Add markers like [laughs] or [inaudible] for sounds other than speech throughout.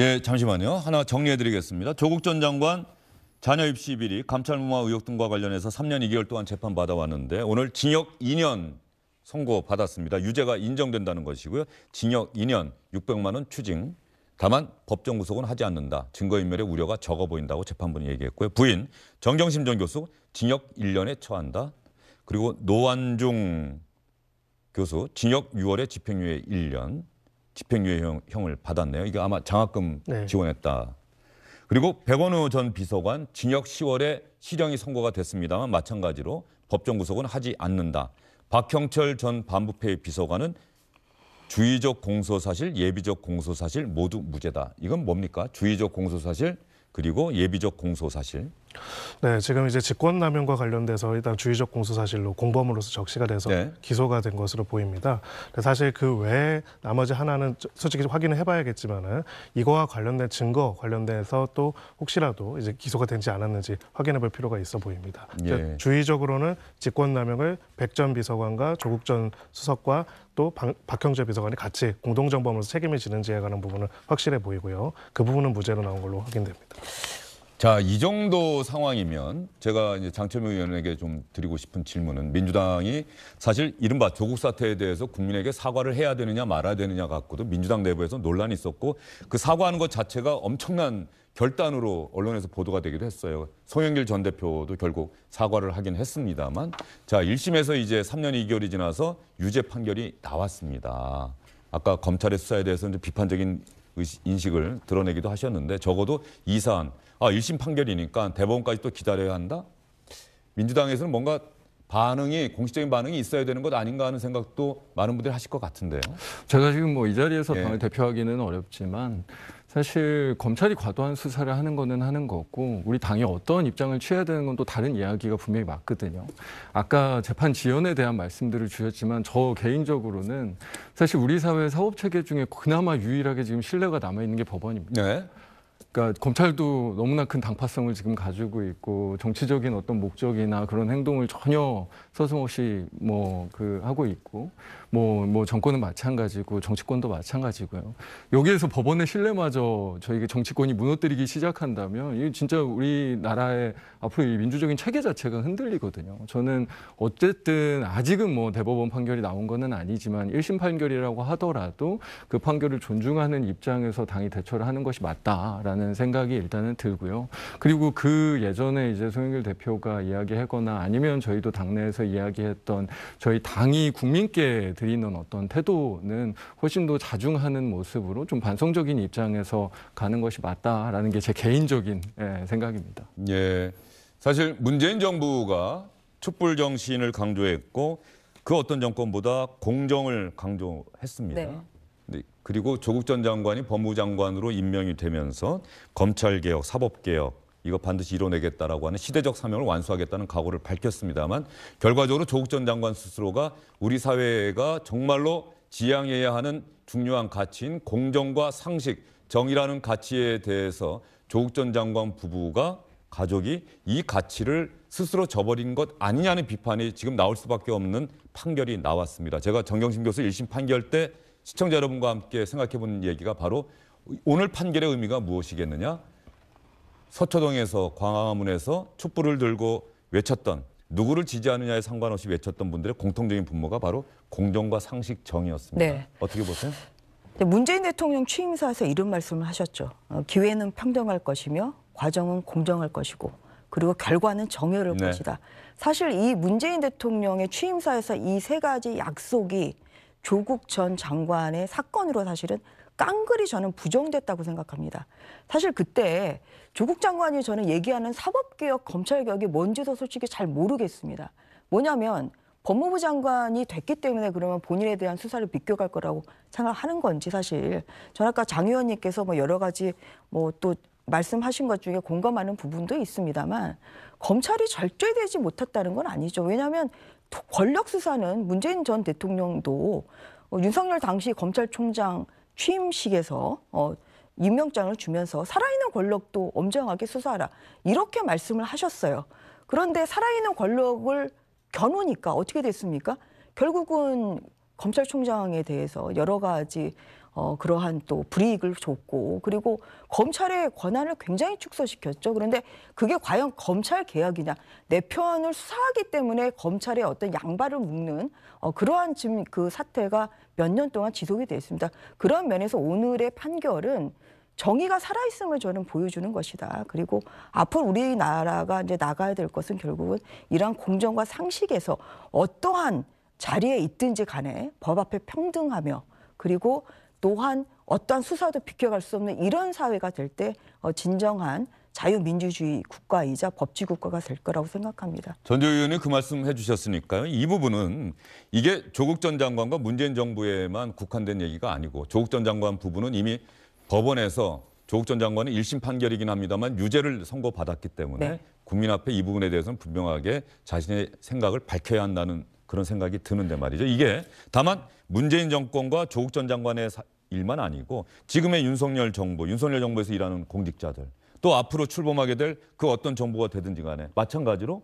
예, 잠시만요. 하나 정리해드리겠습니다. 조국 전 장관 자녀 입시 비리, 감찰무마 의혹 등과 관련해서 3년 2개월 동안 재판 받아왔는데 오늘 징역 2년 선고 받았습니다. 유죄가 인정된다는 것이고요. 징역 2년 600만 원 추징. 다만 법정 구속은 하지 않는다. 증거인멸의 우려가 적어 보인다고 재판부는 얘기했고요. 부인 정경심 전 교수 징역 1년에 처한다. 그리고 노완중 교수 징역 6월에 집행유예 1년. 집행유예형을 받았네요. 이게 아마 장학금 네. 지원했다. 그리고 백원우 전 비서관 징역 10월에 실형이 선고가 됐습니다만 마찬가지로 법정 구속은 하지 않는다. 박형철 전 반부패 비서관은 주의적 공소사실, 예비적 공소사실 모두 무죄다. 이건 뭡니까? 주의적 공소사실 그리고 예비적 공소사실. 네, 지금 이제 직권남용과 관련돼서 일단 주의적 공소사실로 공범으로서 적시가 돼서 네. 기소가 된 것으로 보입니다. 사실 그 외에 나머지 하나는 솔직히 확인을 해봐야겠지만은 이거와 관련된 증거 관련돼서 또 혹시라도 이제 기소가 된지 않았는지 확인해볼 필요가 있어 보입니다. 예. 주의적으로는 직권남용을 백전 비서관과 조국 전 수석과 또 박, 박형재 비서관이 같이 공동정범으로서 책임을 지는지에 관한 부분은 확실해 보이고요. 그 부분은 무죄로 나온 걸로 확인됩니다. 자, 이 정도 상황이면 제가 이제 장철명 의원에게 좀 드리고 싶은 질문은 민주당이 사실 이른바 조국 사태에 대해서 국민에게 사과를 해야 되느냐 말아야 되느냐 갖고도 민주당 내부에서 논란이 있었고 그 사과하는 것 자체가 엄청난 결단으로 언론에서 보도가 되기도 했어요. 송영길 전 대표도 결국 사과를 하긴 했습니다만 자, 1심에서 이제 3년 2개월이 지나서 유죄 판결이 나왔습니다. 아까 검찰의 수사에 대해서 비판적인 인식을 드러내기도 하셨는데 적어도 이 사안 아, 1심 판결이니까 대법원까지 또 기다려야 한다? 민주당에서는 뭔가 반응이 공식적인 반응이 있어야 되는 것 아닌가 하는 생각도 많은 분들이 하실 것 같은데요. 제가 지금 뭐 이 자리에서 예. 당을 대표하기는 어렵지만 사실 검찰이 과도한 수사를 하는 거는 하는 거고 우리 당이 어떤 입장을 취해야 되는 건 또 다른 이야기가 분명히 맞거든요. 아까 재판 지연에 대한 말씀들을 주셨지만 저 개인적으로는 사실 우리 사회 사법 체계 중에 그나마 유일하게 지금 신뢰가 남아 있는 게 법원입니다. 네. 그러니까 검찰도 너무나 큰 당파성을 지금 가지고 있고 정치적인 어떤 목적이나 그런 행동을 전혀 서슴없이 뭐 그 하고 있고 뭐, 뭐 정권은 마찬가지고 정치권도 마찬가지고요. 여기에서 법원의 신뢰마저 저희가 정치권이 무너뜨리기 시작한다면 이 진짜 우리나라의 앞으로 이 민주적인 체계 자체가 흔들리거든요. 저는 어쨌든 아직은 뭐 대법원 판결이 나온 거는 아니지만 1심 판결이라고 하더라도 그 판결을 존중하는 입장에서 당이 대처를 하는 것이 맞다라는 생각이 일단은 들고요. 그리고 그 예전에 이제 송영길 대표가 이야기했거나 아니면 저희도 당내에서 이야기했던 저희 당이 국민께 드리는 어떤 태도는 훨씬 더 자중하는 모습으로 좀 반성적인 입장에서 가는 것이 맞다라는 게 제 개인적인 예, 생각입니다. 예. 사실 문재인 정부가 촛불 정신을 강조했고 그 어떤 정권보다 공정을 강조했습니다. 네. 네. 그리고 조국 전 장관이 법무장관으로 임명이 되면서 검찰개혁, 사법개혁 이거 반드시 이뤄내겠다라고 하는 시대적 사명을 완수하겠다는 각오를 밝혔습니다만 결과적으로 조국 전 장관 스스로가 우리 사회가 정말로 지향해야 하는 중요한 가치인 공정과 상식, 정의라는 가치에 대해서 조국 전 장관 부부가 가족이 이 가치를 스스로 저버린 것 아니냐는 비판이 지금 나올 수밖에 없는 판결이 나왔습니다. 제가 정경심 교수 1심 판결 때 시청자 여러분과 함께 생각해 본 얘기가 바로 오늘 판결의 의미가 무엇이겠느냐? 서초동에서 광화문에서 촛불을 들고 외쳤던 누구를 지지하느냐에 상관없이 외쳤던 분들의 공통적인 분모가 바로 공정과 상식 정의였습니다. 네. 어떻게 보세요? 문재인 대통령 취임사에서 이런 말씀을 하셨죠. 어, 기회는 평등할 것이며 과정은 공정할 것이고 그리고 결과는 정의를 네. 것이다. 사실 이 문재인 대통령의 취임사에서 이 세 가지 약속이 조국 전 장관의 사건으로 사실은 깡글이 저는 부정됐다고 생각합니다. 사실 그때 조국 장관이 저는 얘기하는 사법개혁, 검찰개혁이 뭔지도 솔직히 잘 모르겠습니다. 뭐냐면 법무부 장관이 됐기 때문에 그러면 본인에 대한 수사를 비껴갈 거라고 생각하는 건지 사실 전 아까 장 의원님께서 뭐 여러 가지 뭐 또 말씀하신 것 중에 공감하는 부분도 있습니다만 검찰이 절제되지 못했다는 건 아니죠. 왜냐하면 권력 수사는 문재인 전 대통령도 윤석열 당시 검찰총장 취임식에서 어, 임명장을 주면서 살아있는 권력도 엄정하게 수사하라 이렇게 말씀을 하셨어요. 그런데 살아있는 권력을 겨누니까 어떻게 됐습니까? 결국은 검찰총장에 대해서 여러 가지 어, 그러한 또 불이익을 줬고 그리고 검찰의 권한을 굉장히 축소시켰죠. 그런데 그게 과연 검찰 개혁이냐 내 편을 수사하기 때문에 검찰의 어떤 양발을 묶는 어, 그러한 지금 그 사태가 몇년 동안 지속이 되어 있습니다. 그런 면에서 오늘의 판결은 정의가 살아있음을 저는 보여주는 것이다. 그리고 앞으로 우리나라가 이제 나가야 될 것은 결국은 이러한 공정과 상식에서 어떠한 자리에 있든지 간에 법 앞에 평등하며 그리고 또한 어떠한 수사도 비켜갈 수 없는 이런 사회가 될때 어, 진정한 자유민주주의 국가이자 법치국가가 될 거라고 생각합니다. 전주 의원이 그 말씀 해주셨으니까요. 이 부분은 이게 조국 전 장관과 문재인 정부에만 국한된 얘기가 아니고 조국 전 장관 부분은 이미 법원에서 조국 전 장관은 1심 판결이긴 합니다만 유죄를 선고받았기 때문에 네. 국민 앞에 이 부분에 대해서는 분명하게 자신의 생각을 밝혀야 한다는 그런 생각이 드는데 말이죠. 이게 다만 문재인 정권과 조국 전 장관의 일만 아니고 지금의 윤석열 정부, 윤석열 정부에서 일하는 공직자들 또 앞으로 출범하게 될 그 어떤 정부가 되든지 간에 마찬가지로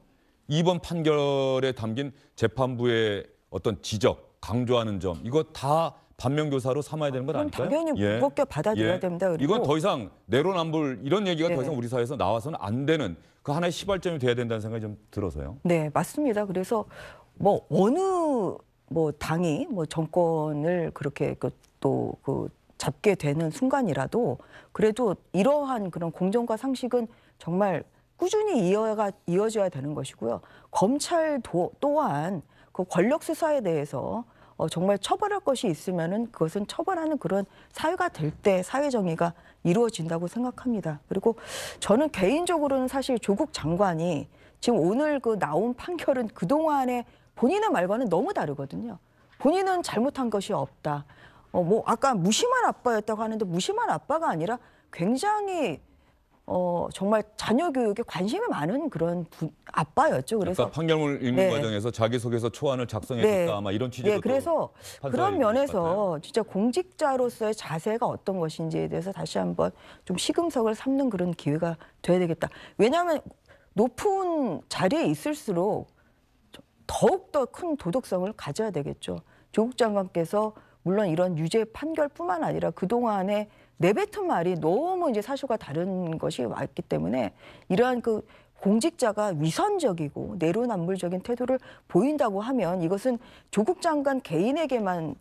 이번 판결에 담긴 재판부의 어떤 지적, 강조하는 점 이거 다 반면교사로 삼아야 되는 건 아닐까요? 당연히 예. 무겁게 받아들여야 예. 됩니다. 그리고. 이건 더 이상 내로남불 이런 얘기가 네더 이상 우리 사회에서 나와서는 안 되는 그 하나의 시발점이 돼야 된다는 생각이 좀 들어서요. 네, 맞습니다. 그래서 뭐 어느 뭐 당이 뭐 정권을 그렇게 그 또그 잡게 되는 순간이라도 그래도 이러한 그런 공정과 상식은 정말 꾸준히 이어가 이어져야 되는 것이고요. 검찰도 또한 그 권력 수사에 대해서 어, 정말 처벌할 것이 있으면은 그것은 처벌하는 그런 사회가 될 때 사회 정의가 이루어진다고 생각합니다. 그리고 저는 개인적으로는 사실 조국 장관이 지금 오늘 그 나온 판결은 그동안에 본인의 말과는 너무 다르거든요. 본인은 잘못한 것이 없다. 어, 뭐 아까 무심한 아빠였다고 하는데 무심한 아빠가 아니라 굉장히 어, 정말 자녀 교육에 관심이 많은 그런 부, 아빠였죠. 그래서 아까 판결문 읽는 네. 과정에서 자기소개서 초안을 작성했다 네. 아마 이런 취지로. 네, 그래서 그런 면에서 진짜 공직자로서의 자세가 어떤 것인지에 대해서 다시 한번 좀 시금석을 삼는 그런 기회가 돼야 되겠다. 왜냐하면 높은 자리에 있을수록 더욱 더큰 도덕성을 가져야 되겠죠. 조국 장관께서 물론 이런 유죄 판결뿐만 아니라 그동안에 내뱉은 말이 너무 이제 사실과 다른 것이 왔기 때문에 이러한 그 공직자가 위선적이고 내로남불적인 태도를 보인다고 하면 이것은 조국 장관 개인에게만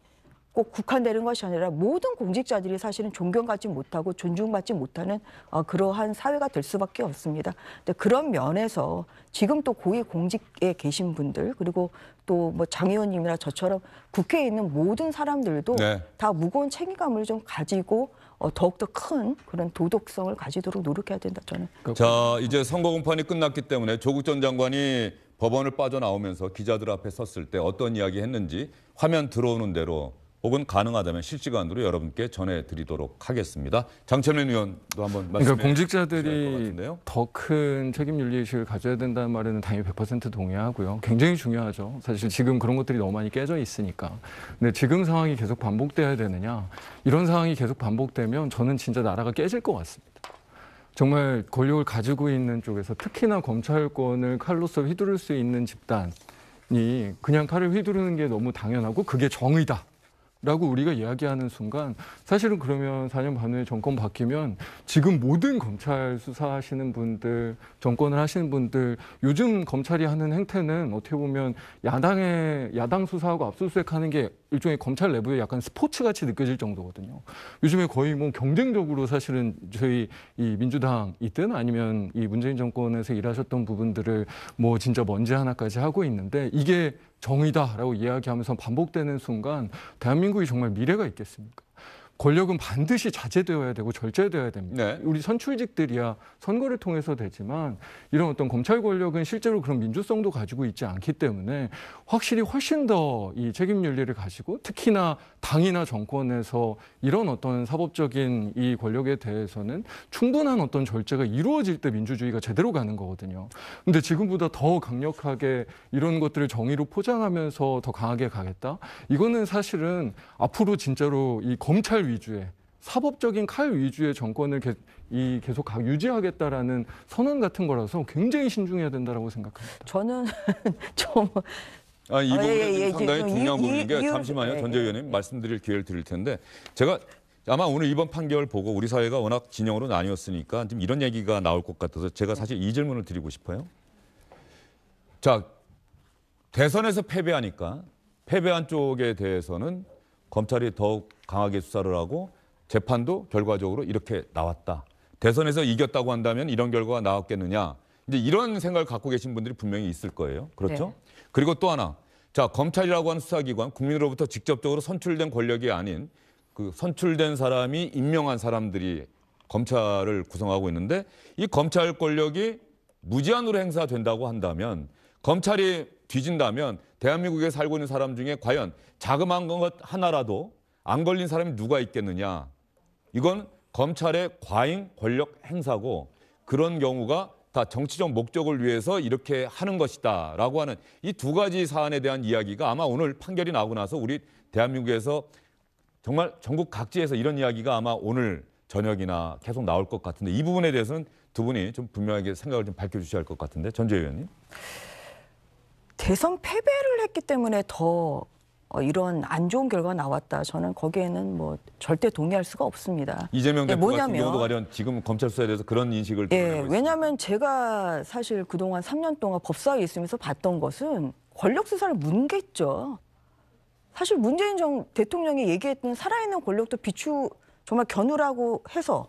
꼭 국한되는 것이 아니라 모든 공직자들이 사실은 존경받지 못하고 존중받지 못하는 어, 그러한 사회가 될 수밖에 없습니다. 근데 그런 면에서 지금 또 고위 공직에 계신 분들 그리고 또 뭐장 의원님이나 저처럼 국회에 있는 모든 사람들도 네. 다 무거운 책임감을 좀 가지고 어, 더욱더 큰 그런 도덕성을 가지도록 노력해야 된다 저는. 자 이제 선거 공판이 끝났기 때문에 조국 전 장관이 법원을 빠져나오면서 기자들 앞에 섰을 때 어떤 이야기 했는지 화면 들어오는 대로 혹은 가능하다면 실시간으로 여러분께 전해드리도록 하겠습니다. 장철민 의원도 한번 말씀해 그러니까 공직자들이 더 큰 책임 윤리의식을 가져야 된다는 말에는 당연히 100% 동의하고요. 굉장히 중요하죠. 사실 지금 그런 것들이 너무 많이 깨져 있으니까. 근데 지금 상황이 계속 반복돼야 되느냐. 이런 상황이 계속 반복되면 저는 진짜 나라가 깨질 것 같습니다. 정말 권력을 가지고 있는 쪽에서 특히나 검찰권을 칼로서 휘두를 수 있는 집단이 그냥 칼을 휘두르는 게 너무 당연하고 그게 정의다. 라고 우리가 이야기하는 순간 사실은 그러면 4년 반 후에 정권 바뀌면 지금 모든 검찰 수사하시는 분들, 정권을 하시는 분들, 요즘 검찰이 하는 행태는 어떻게 보면 야당의, 야당 수사하고 압수수색 하는 게 일종의 검찰 내부에 약간 스포츠 같이 느껴질 정도거든요. 요즘에 거의 뭐 경쟁적으로 사실은 저희 이 민주당 이든 아니면 이 문재인 정권에서 일하셨던 부분들을 뭐 진짜 먼지 하나까지 하고 있는데 이게 정의다라고 이야기하면서 반복되는 순간 대한민국이 정말 미래가 있겠습니까? 권력은 반드시 자제되어야 되고 절제되어야 됩니다. 네. 우리 선출직들이야 선거를 통해서 되지만 이런 어떤 검찰 권력은 실제로 그런 민주성도 가지고 있지 않기 때문에 확실히 훨씬 더 이 책임 윤리를 가지고 특히나 당이나 정권에서 이런 어떤 사법적인 이 권력에 대해서는 충분한 어떤 절제가 이루어질 때 민주주의가 제대로 가는 거거든요. 근데 지금보다 더 강력하게 이런 것들을 정의로 포장하면서 더 강하게 가겠다? 이거는 사실은 앞으로 진짜로 이 검찰 위주의 사법적인 칼 위주의 정권을 개, 이 계속 유지하겠다라는 선언 같은 거라서 굉장히 신중해야 된다라고 생각합니다. 저는 [laughs] 좀 아, 이 아, 예, 부분은 예, 예, 상당히 중요한 부분인 게 잠시만요. 예, 전 예. 의원님 말씀드릴 기회를 드릴 텐데 제가 아마 오늘 이번 판결 보고 우리 사회가 워낙 진영으로 나뉘었으니까 지금 이런 얘기가 나올 것 같아서 제가 사실 이 질문을 드리고 싶어요. 자, 대선에서 패배하니까 패배한 쪽에 대해서는 검찰이 더욱 강하게 수사를 하고 재판도 결과적으로 이렇게 나왔다. 대선에서 이겼다고 한다면 이런 결과가 나왔겠느냐. 이제 이런 생각을 갖고 계신 분들이 분명히 있을 거예요. 그렇죠? 네. 그리고 또 하나. 자, 검찰이라고 하는 수사기관, 국민으로부터 직접적으로 선출된 권력이 아닌 그 선출된 사람이 임명한 사람들이 검찰을 구성하고 있는데 이 검찰 권력이 무제한으로 행사된다고 한다면 검찰이 뒤진다면 대한민국에 살고 있는 사람 중에 과연 자그마한 것 하나라도 안 걸린 사람이 누가 있겠느냐. 이건 검찰의 과잉 권력 행사고 그런 경우가 다 정치적 목적을 위해서 이렇게 하는 것이다 라고 하는 이 두 가지 사안에 대한 이야기가 아마 오늘 판결이 나고 나서 우리 대한민국에서 정말 전국 각지에서 이런 이야기가 아마 오늘 저녁이나 계속 나올 것 같은데 이 부분에 대해서는 두 분이 좀 분명하게 생각을 좀 밝혀주셔야 할 것 같은데 전재 의원님. 대선 패배를 했기 때문에 더 어, 이런 안 좋은 결과가 나왔다. 저는 거기에는 뭐 절대 동의할 수가 없습니다. 이재명 네, 대표가 뭐냐면, 김도 가련 지금 검찰 수사에 대해서 그런 인식을 예, 왜냐하면 제가 사실 그동안 3년 동안 법사위에 있으면서 봤던 것은 권력 수사를 문겠죠. 사실 문재인 정 대통령이 얘기했던 살아있는 권력도 비추 정말 겨누라고 해서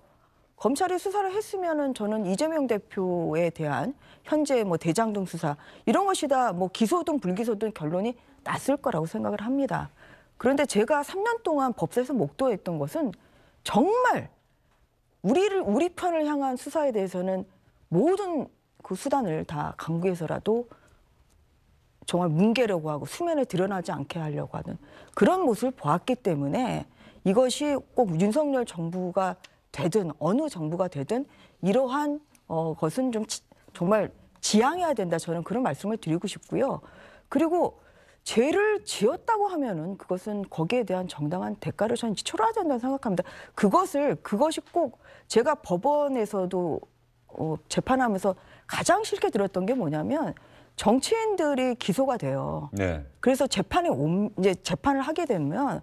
검찰이 수사를 했으면은 저는 이재명 대표에 대한 현재 뭐 대장동 수사 이런 것이다 뭐 기소든 불기소든 결론이 났을 거라고 생각을 합니다. 그런데 제가 3년 동안 법사에서 목도했던 것은 정말 우리를 우리 편을 향한 수사에 대해서는 모든 그 수단을 다 강구해서라도 정말 뭉개려고 하고 수면에 드러나지 않게 하려고 하는 그런 모습을 보았기 때문에 이것이 꼭 윤석열 정부가 되든 어느 정부가 되든 이러한 어, 것은 좀 치, 정말 지양해야 된다 저는 그런 말씀을 드리고 싶고요. 그리고 죄를 지었다고 하면은 그것은 거기에 대한 정당한 대가를 저는 치러야 된다고 생각합니다. 그것을 그것이 꼭 제가 법원에서도 어, 재판하면서 가장 싫게 들었던 게 뭐냐면 정치인들이 기소가 돼요. 네. 그래서 재판에 옴, 이제 재판을 하게 되면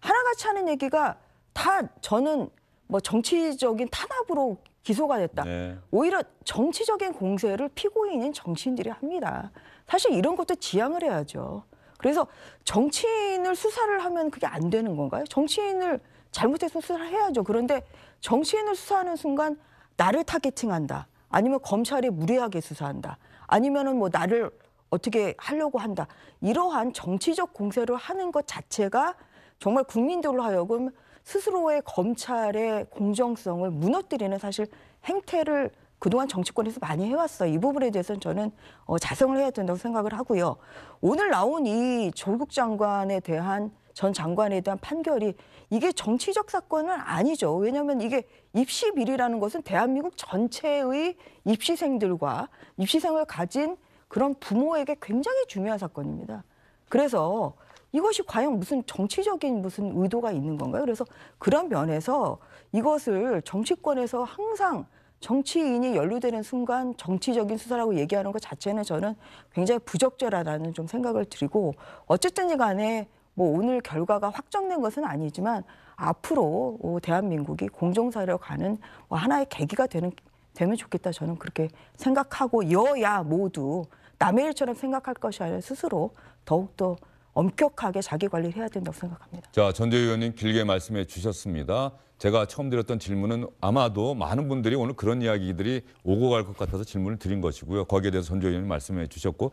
하나같이 하는 얘기가 다 저는 뭐 정치적인 탄압으로 기소가 됐다. 네. 오히려 정치적인 공세를 피고인인 정치인들이 합니다. 사실 이런 것도 지양을 해야죠. 그래서 정치인을 수사를 하면 그게 안 되는 건가요? 정치인을 잘못해서 수사를 해야죠. 그런데 정치인을 수사하는 순간 나를 타겟팅한다. 아니면 검찰이 무리하게 수사한다. 아니면은 뭐 나를 어떻게 하려고 한다. 이러한 정치적 공세를 하는 것 자체가 정말 국민들로 하여금 스스로의 검찰의 공정성을 무너뜨리는 사실 행태를 그동안 정치권에서 많이 해왔어. 이 부분에 대해서는 저는 어, 자성을 해야 된다고 생각을 하고요. 오늘 나온 이 조국 장관에 대한 전 장관에 대한 판결이 이게 정치적 사건은 아니죠. 왜냐하면 이게 입시 비리라는 것은 대한민국 전체의 입시생들과 입시생을 가진 그런 부모에게 굉장히 중요한 사건입니다. 그래서 이것이 과연 무슨 정치적인 무슨 의도가 있는 건가요? 그래서 그런 면에서 이것을 정치권에서 항상 정치인이 연루되는 순간 정치적인 수사라고 얘기하는 것 자체는 저는 굉장히 부적절하다는 좀 생각을 드리고 어쨌든 간에 뭐 오늘 결과가 확정된 것은 아니지만 앞으로 어, 대한민국이 공정사회로 가는 뭐 하나의 계기가 되는 되면 좋겠다 저는 그렇게 생각하고 여야 모두 남의 일처럼 생각할 것이 아니라 스스로 더욱더 엄격하게 자기 관리를 해야 된다고 생각합니다. 자, 전재 의원님 길게 말씀해 주셨습니다. 제가 처음 드렸던 질문은 아마도 많은 분들이 오늘 그런 이야기들이 오고 갈 것 같아서 질문을 드린 것이고요. 거기에 대해서 전재 의원님 말씀해 주셨고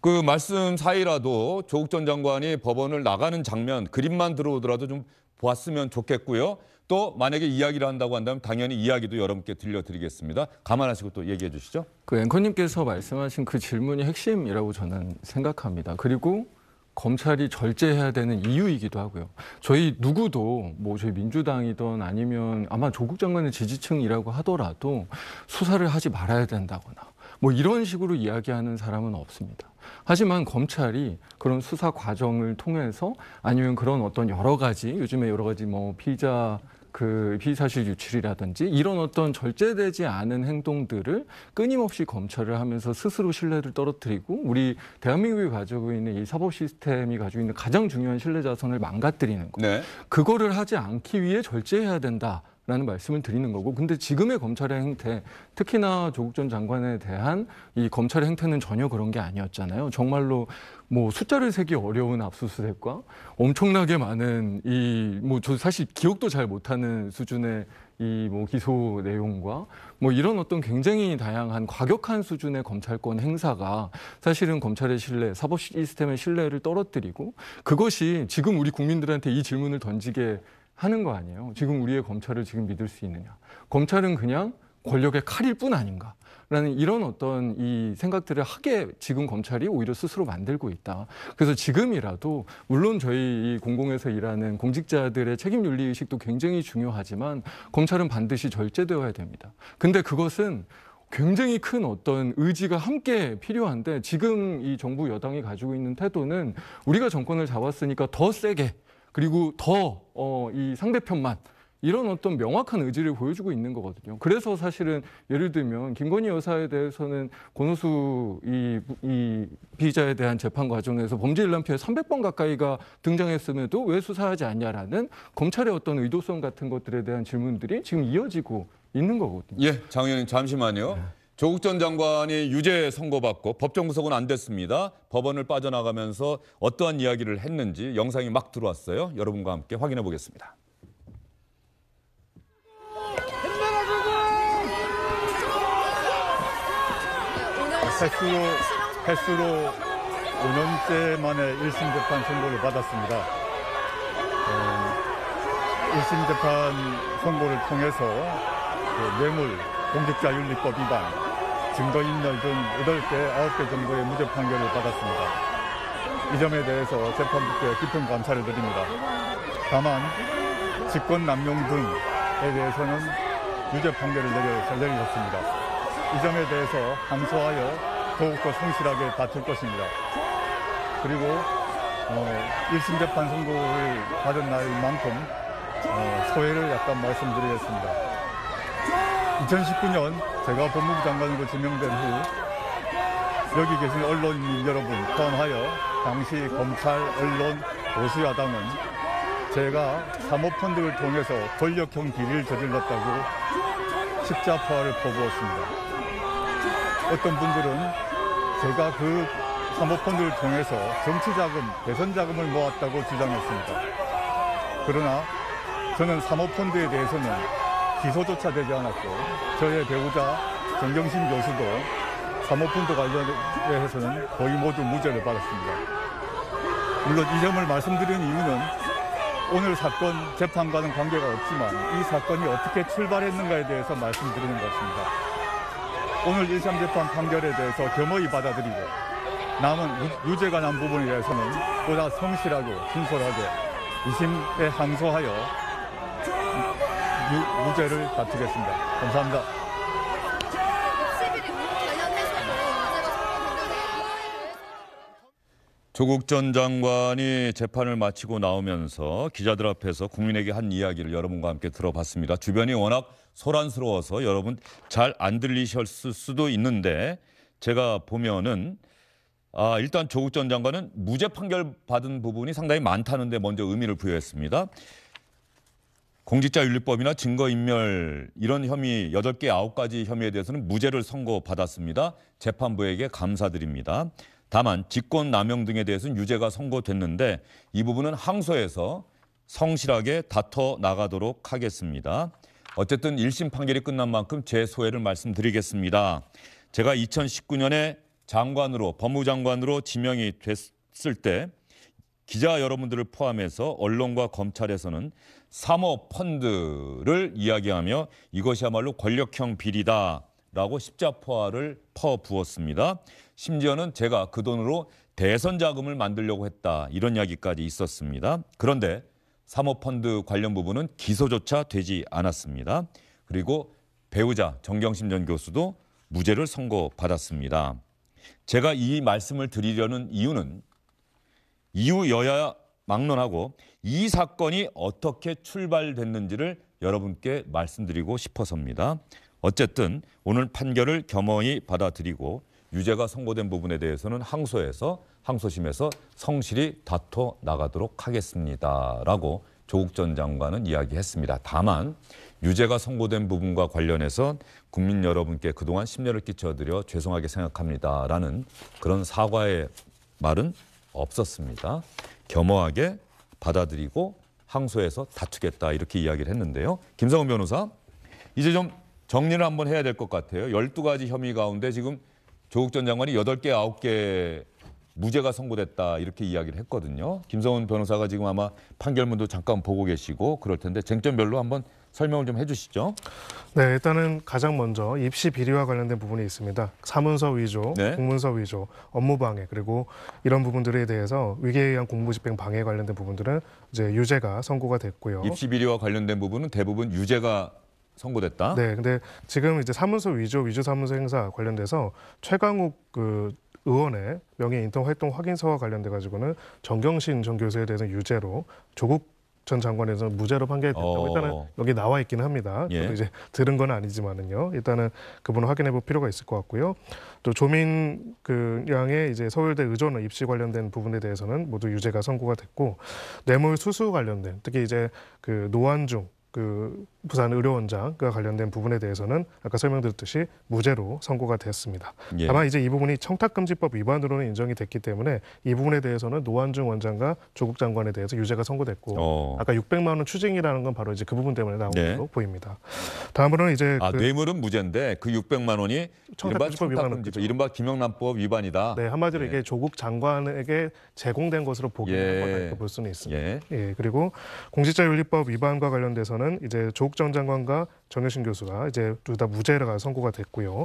그 말씀 사이라도 조국 전 장관이 법원을 나가는 장면 그림만 들어오더라도 좀 보았으면 좋겠고요. 또 만약에 이야기를 한다고 한다면 당연히 이야기도 여러분께 들려드리겠습니다. 감안하시고 또 얘기해 주시죠. 그 앵커님께서 말씀하신 그 질문이 핵심이라고 저는 생각합니다. 그리고 검찰이 절제해야 되는 이유이기도 하고요. 저희 누구도 뭐 저희 민주당이든 아니면 아마 조국 장관의 지지층이라고 하더라도 수사를 하지 말아야 된다거나 뭐 이런 식으로 이야기하는 사람은 없습니다. 하지만 검찰이 그런 수사 과정을 통해서 아니면 그런 어떤 여러 가지 요즘에 여러 가지 뭐피자 그비사실 유출이라든지 이런 어떤 절제되지 않은 행동들을 끊임없이 검찰을 하면서 스스로 신뢰를 떨어뜨리고 우리 대한민국이 가지고 있는 이 사법 시스템이 가지고 있는 가장 중요한 신뢰 자산을 망가뜨리는 거. 네. 그거를 하지 않기 위해 절제해야 된다. 라는 말씀을 드리는 거고 근데 지금의 검찰의 행태 특히나 조국 전 장관에 대한 이 검찰의 행태는 전혀 그런 게 아니었잖아요 정말로 뭐 숫자를 세기 어려운 압수수색과 엄청나게 많은 이 뭐 저 사실 기억도 잘 못하는 수준의 이 뭐 기소 내용과 뭐 이런 어떤 굉장히 다양한 과격한 수준의 검찰권 행사가 사실은 검찰의 신뢰, 사법 시스템의 신뢰를 떨어뜨리고 그것이 지금 우리 국민들한테 이 질문을 던지게 하는 거 아니에요. 지금 우리의 검찰을 지금 믿을 수 있느냐. 검찰은 그냥 권력의 칼일 뿐 아닌가. 라는 이런 어떤 이 생각들을 하게 지금 검찰이 오히려 스스로 만들고 있다. 그래서 지금이라도 물론 저희 공공에서 일하는 공직자들의 책임 윤리 의식도 굉장히 중요하지만 검찰은 반드시 절제되어야 됩니다. 근데 그것은 굉장히 큰 어떤 의지가 함께 필요한데 지금 이 정부 여당이 가지고 있는 태도는 우리가 정권을 잡았으니까 더 세게 그리고 더 어, 이 상대편만 이런 어떤 명확한 의지를 보여주고 있는 거거든요. 그래서 사실은 예를 들면 김건희 여사에 대해서는 권호수 이, 이 피의자에 대한 재판 과정에서 범죄 일람표에 300번 가까이가 등장했음에도 왜 수사하지 않냐라는 검찰의 어떤 의도성 같은 것들에 대한 질문들이 지금 이어지고 있는 거거든요. 예, 장 의원님 잠시만요. 네. 조국 전 장관이 유죄 선고받고 법정 구속은 안 됐습니다. 법원을 빠져나가면서 어떠한 이야기를 했는지 영상이 막 들어왔어요. 여러분과 함께 확인해 보겠습니다. 횟수로, 횟수로 5년째 만에 1심 재판 선고를 받았습니다. 1심 어, 재판 선고를 통해서 그 뇌물 공직자윤리법 위반 증거인멸 등 8개, 9개 정도의 무죄 판결을 받았습니다. 이 점에 대해서 재판부께 깊은 감사를 드립니다. 다만 직권 남용 등에 대해서는 유죄 판결을 내려, 내리셨습니다. 이 점에 대해서 감소하여 더욱더 성실하게 다툴 것입니다. 그리고 어, 1심 재판 선고를 받은 날만큼 어, 소회를 약간 말씀드리겠습니다. 2019년 제가 법무부 장관으로 지명된 후 여기 계신 언론인 여러분 포함하여 당시 검찰, 언론, 보수야당은 제가 사모펀드를 통해서 권력형 비리를 저질렀다고 십자파를 퍼부었습니다. 어떤 분들은 제가 그 사모펀드를 통해서 정치자금, 대선자금을 모았다고 주장했습니다. 그러나 저는 사모펀드에 대해서는 기소조차 되지 않았고 저의 배우자 정경심 교수도 사모펀드 관련해서는 거의 모두 무죄를 받았습니다. 물론 이 점을 말씀드리는 이유는 오늘 사건 재판과는 관계가 없지만 이 사건이 어떻게 출발했는가에 대해서 말씀드리는 것입니다. 오늘 1상 재판 판결에 대해서 겸허히 받아들이고 남은 유죄가 난 부분에 대해서는 보다 성실하고 진솔하게 2심에 항소하여 유, 무죄를 다투겠습니다. 감사합니다. 조국 전 장관이 재판을 마치고 나오면서 기자들 앞에서 국민에게 한 이야기를 여러분과 함께 들어봤습니다. 주변이 워낙 소란스러워서 여러분 잘 안 들리셨을 수도 있는데 제가 보면은 아, 일단 조국 전 장관은 무죄 판결 받은 부분이 상당히 많다는데 먼저 의미를 부여했습니다. 공직자윤리법이나 증거인멸 이런 혐의 8개, 9가지 혐의에 대해서는 무죄를 선고받았습니다. 재판부에게 감사드립니다. 다만 직권남용 등에 대해서는 유죄가 선고됐는데 이 부분은 항소해서 성실하게 다퉈 나가도록 하겠습니다. 어쨌든 1심 판결이 끝난 만큼 제 소회를 말씀드리겠습니다. 제가 2019년에 장관으로 법무장관으로 지명이 됐을 때 기자 여러분들을 포함해서 언론과 검찰에서는 사모펀드를 이야기하며 이것이야말로 권력형 비리다라고 십자포화를 퍼부었습니다. 심지어는 제가 그 돈으로 대선 자금을 만들려고 했다 이런 이야기까지 있었습니다. 그런데 사모펀드 관련 부분은 기소조차 되지 않았습니다. 그리고 배우자 정경심 전 교수도 무죄를 선고받았습니다. 제가 이 말씀을 드리려는 이유는 이후 여야 막론하고 이 사건이 어떻게 출발됐는지를 여러분께 말씀드리고 싶어서입니다. 어쨌든 오늘 판결을 겸허히 받아들이고 유죄가 선고된 부분에 대해서는 항소해서 항소심에서 성실히 다퉈 나가도록 하겠습니다라고 조국 전 장관은 이야기했습니다. 다만 유죄가 선고된 부분과 관련해서 국민 여러분께 그동안 심려를 끼쳐드려 죄송하게 생각합니다라는 그런 사과의 말은 없었습니다. 겸허하게 받아들이고 항소해서 다투겠다 이렇게 이야기를 했는데요. 김성훈 변호사 이제 좀 정리를 한번 해야 될 것 같아요. 12가지 혐의 가운데 지금 조국 전 장관이 8개, 9개 무죄가 선고됐다 이렇게 이야기를 했거든요. 김성훈 변호사가 지금 아마 판결문도 잠깐 보고 계시고 그럴 텐데 쟁점별로 한번 설명을 좀 해주시죠. 네, 일단은 가장 먼저 입시 비리와 관련된 부분이 있습니다. 사문서 위조, 네. 공문서 위조, 업무 방해 그리고 이런 부분들에 대해서 위계에 의한 공무 집행 방해 관련된 부분들은 이제 유죄가 선고가 됐고요. 입시 비리와 관련된 부분은 대부분 유죄가 선고됐다. 네, 근데 지금 이제 사문서 위조, 위조 사문서 행사 관련돼서 최강욱 그 의원의 명예 인턴 활동 확인서와 관련돼 가지고는 정경신 전 교수에 대해서 유죄로 조국 전 장관에서 무죄로 판결됐다고 어. 일단은 여기 나와 있기는 합니다. 예. 저도 이제 들은 건 아니지만은요. 일단은 그분을 확인해 볼 필요가 있을 것 같고요. 또 조민 그 양의 이제 서울대 의존 입시 관련된 부분에 대해서는 모두 유죄가 선고가 됐고 뇌물 수수 관련된 특히 이제 그 노안중 그 부산 의료원장과 관련된 부분에 대해서는 아까 설명드렸듯이 무죄로 선고가 됐습니다. 예. 다만 이제 이 부분이 청탁금지법 위반으로는 인정이 됐기 때문에 이 부분에 대해서는 노한중 원장과 조국 장관에 대해서 유죄가 선고됐고 어. 아까 600만 원 추징이라는 건 바로 이제 그 부분 때문에 나온 것으로 네. 보입니다. 다음으로는 이제 아, 그 뇌물은 무죄인데 그 600만 원이 청탁금지법 위반 이른바 김영란법 위반이다. 네 한마디로 예. 이게 조국 장관에게 제공된 것으로 보기는 예. 거다 볼 수는 있습니다. 예. 예. 그리고 공직자윤리법 위반과 관련돼서는 이제 조 조국 전 장관과 전효신 교수가 이제 둘 다 무죄가 선고가 됐고요.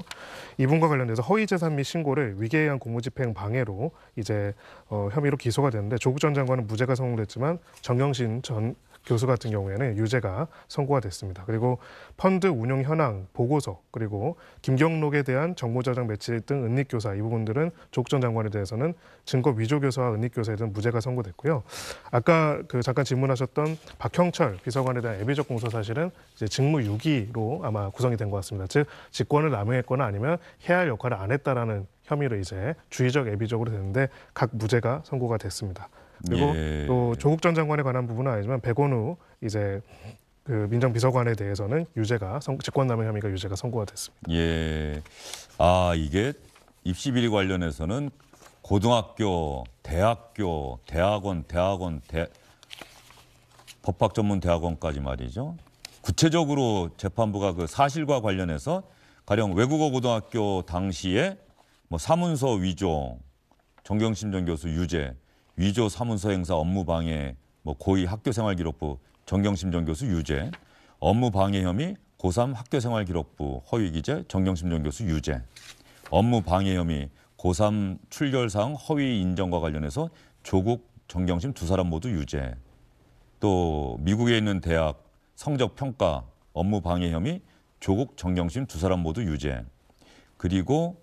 이분과 관련돼서 허위재산 및 신고를 위계에 의한 고무집행 방해로 이제 어, 혐의로 기소가 됐는데 조국 전 장관은 무죄가 선고됐지만 정영신 전 교수 같은 경우에는 유죄가 선고가 됐습니다. 그리고 펀드 운용 현황 보고서 그리고 김경록에 대한 정보저장 매치 등 은닉교사 이 부분들은 조국 전 장관에 대해서는 증거 위조 교사와 은닉 교사에 대한 무죄가 선고됐고요. 아까 그 잠깐 질문하셨던 박형철 비서관에 대한 애비적 공소 사실은 이제 직무유기로 아마 구성이 된 것 같습니다. 즉 직권을 남용했거나 아니면 해야 할 역할을 안 했다라는 혐의로 이제 주의적 애비적으로 됐는데각 무죄가 선고가 됐습니다. 그리고 예. 또 조국 전 장관에 관한 부분은 아니지만 백원우 이제 그 민정비서관에 대해서는 유죄가 직권남용 혐의가 유죄가 선고가 됐습니다. 예. 아 이게 입시 비리 관련해서는 고등학교, 대학교, 대학원, 대학원, 대 법학전문대학원까지 말이죠. 구체적으로 재판부가 그 사실과 관련해서 가령 외국어 고등학교 당시에 뭐 사문서 위조, 정경심 전 교수 유죄, 위조 사문서 행사 업무 방해, 뭐고위 학교생활기록부 정경심전 교수 유죄, 업무 방해 혐의 고3 학교생활기록부 허위 기재 정경심전 교수 유죄, 업무 방해 혐의 고3 출결상 허위 인정과 관련해서 조국 정경심 두 사람 모두 유죄. 또 미국에 있는 대학 성적 평가 업무 방해 혐의 조국 정경심 두 사람 모두 유죄. 그리고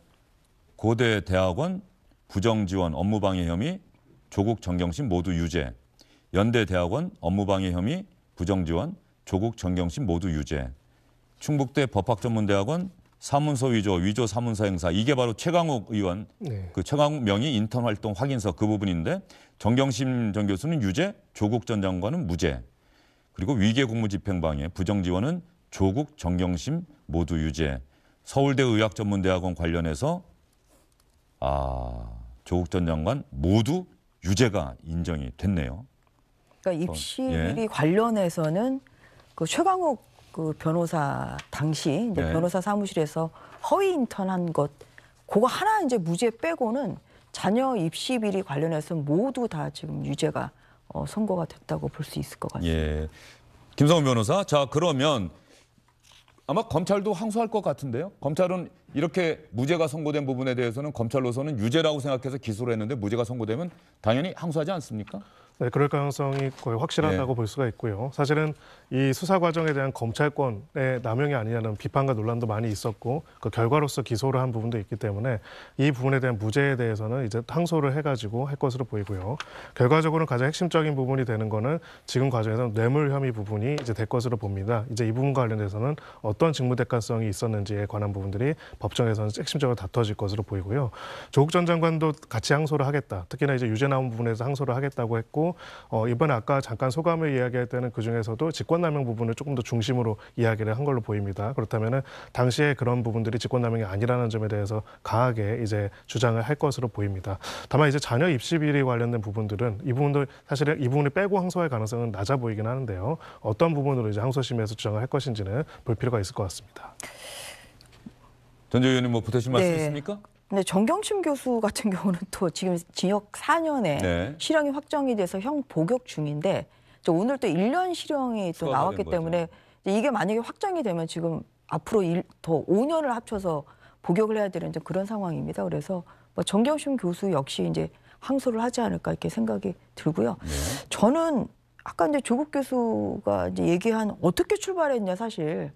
고대 대학원 부정 지원 업무 방해 혐의 조국 정경심 모두 유죄. 연대 대학원 업무방해 혐의 부정지원 조국 정경심 모두 유죄. 충북대 법학전문대학원 사문서 위조 위조 사문서 행사 이게 바로 최강욱 의원 네. 그 최강욱 명의 인턴 활동 확인서 그 부분인데 정경심 전 교수는 유죄 조국 전 장관은 무죄 그리고 위계 공무집행방해 부정지원은 조국 정경심 모두 유죄 서울대 의학전문대학원 관련해서 아 조국 전 장관 모두 유죄가 인정이 됐네요. 그러니까 입시비 예. 관련해서는 그 최강욱 그 변호사 당시 이제 네. 변호사 사무실에서 허위 인턴한 것 그거 하나 이제 무죄 빼고는 자녀 입시 비리 관련해서 모두 다 지금 유죄가 어, 선고가 됐다고 볼 수 있을 것 같습니다. 예. 김성훈 변호사, 자 그러면 아마 검찰도 항소할 것 같은데요. 검찰은 이렇게 무죄가 선고된 부분에 대해서는 검찰로서는 유죄라고 생각해서 기소를 했는데 무죄가 선고되면 당연히 항소하지 않습니까? 네, 그럴 가능성이 거의 확실하다고 네. 볼 수가 있고요. 사실은 이 수사 과정에 대한 검찰권의 남용이 아니냐는 비판과 논란도 많이 있었고 그 결과로서 기소를 한 부분도 있기 때문에 이 부분에 대한 무죄에 대해서는 이제 항소를 해가지고 할 것으로 보이고요. 결과적으로는 가장 핵심적인 부분이 되는 거는 지금 과정에서 뇌물 혐의 부분이 이제 될 것으로 봅니다. 이제 이 부분과 관련해서는 어떤 직무 대가성이 있었는지에 관한 부분들이 법정에서는 핵심적으로 다퉈질 것으로 보이고요. 조국 전 장관도 같이 항소를 하겠다. 특히나 이제 유죄 나온 부분에서 항소를 하겠다고 했고 어, 이번 아까 잠깐 소감을 이야기할 때는 그 중에서도 직권남용 부분을 조금 더 중심으로 이야기를 한 걸로 보입니다. 그렇다면은 당시에 그런 부분들이 직권남용이 아니라는 점에 대해서 강하게 이제 주장을 할 것으로 보입니다. 다만 이제 자녀 입시 비리 관련된 부분들은 이 부분도 사실은 이 부분을 빼고 항소할 가능성은 낮아 보이긴 하는데요. 어떤 부분으로 이제 항소심에서 주장을 할 것인지는 볼 필요가 있을 것 같습니다. 전재 의원님 뭐 보태신 말씀 네. 있습니까? 근데 정경심 교수 같은 [laughs] 경우는 또 지금 징역 4년에 네. 실형이 확정이 돼서 형 복역 중인데 저 오늘 또 1년 실형이 또 나왔기 때문에 이게 만약에 확정이 되면 지금 앞으로 일, 더 5년을 합쳐서 복역을 해야 되는 그런 상황입니다. 그래서 뭐 정경심 교수 역시 이제 항소를 하지 않을까 이렇게 생각이 들고요. 네. 저는 아까 이제 조국 교수가 이제 얘기한 어떻게 출발했냐 사실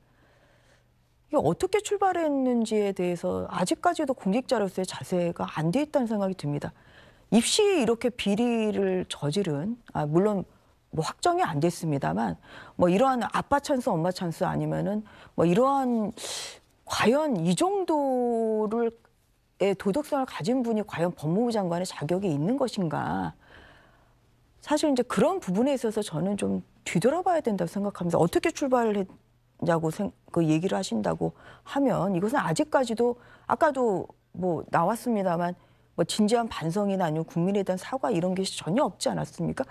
어떻게 출발했는지에 대해서 아직까지도 공직자로서의 자세가 안 돼 있다는 생각이 듭니다. 입시 이렇게 비리를 저지른 아, 물론 뭐 확정이 안 됐습니다만 뭐 이러한 아빠 찬스 엄마 찬스 아니면은 뭐 이러한 과연 이 정도를 도덕성을 가진 분이 과연 법무부 장관의 자격이 있는 것인가 사실 이제 그런 부분에 있어서 저는 좀 뒤돌아봐야 된다고 생각합니다. 어떻게 출발을 했 라고 그 얘기를 하신다고 하면 이것은 아직까지도 아까도 뭐 나왔습니다만 뭐 진지한 반성이나 아니면 국민에 대한 사과 이런 것이 전혀 없지 않았습니까?